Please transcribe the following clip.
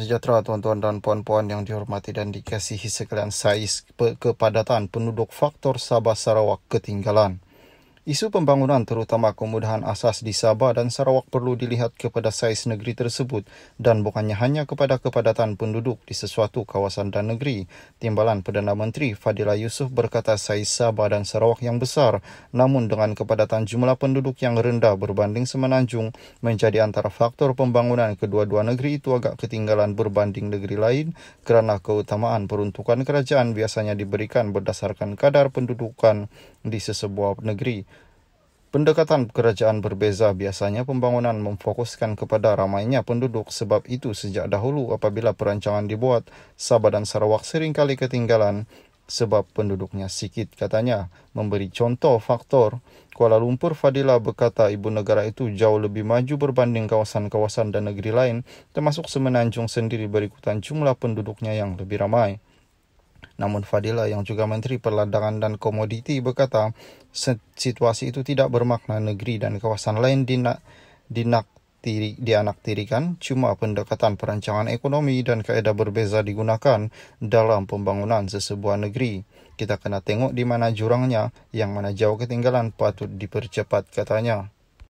Sejahtera tuan-tuan dan puan-puan yang dihormati dan dikasihi sekalian saiz kepadatan penduduk faktor Sabah Sarawak ketinggalan. Isu pembangunan terutama kemudahan asas di Sabah dan Sarawak perlu dilihat kepada saiz negeri tersebut dan bukannya hanya kepada kepadatan penduduk di sesuatu kawasan dan negeri. Timbalan Perdana Menteri Fadila Yusuf berkata saiz Sabah dan Sarawak yang besar namun dengan kepadatan jumlah penduduk yang rendah berbanding semenanjung menjadi antara faktor pembangunan kedua-dua negeri itu agak ketinggalan berbanding negeri lain kerana keutamaan peruntukan kerajaan biasanya diberikan berdasarkan kadar pendudukan di sesebuah negeri. Pendekatan kerajaan berbeza biasanya pembangunan memfokuskan kepada ramainya penduduk sebab itu sejak dahulu apabila perancangan dibuat, Sabah dan Sarawak seringkali ketinggalan sebab penduduknya sikit katanya. Memberi contoh faktor, Kuala Lumpur Fadila berkata ibu negara itu jauh lebih maju berbanding kawasan-kawasan dan negeri lain termasuk semenanjung sendiri berikutan jumlah penduduknya yang lebih ramai. Namun Fadila yang juga Menteri Perladangan dan Komoditi berkata situasi itu tidak bermakna negeri dan kawasan lain dinak, dinak Tiri, dianaktirikan cuma pendekatan perancangan ekonomi dan kaedah berbeza digunakan dalam pembangunan sesebuah negeri. Kita kena tengok di mana jurangnya, yang mana jauh ketinggalan patut dipercepat katanya.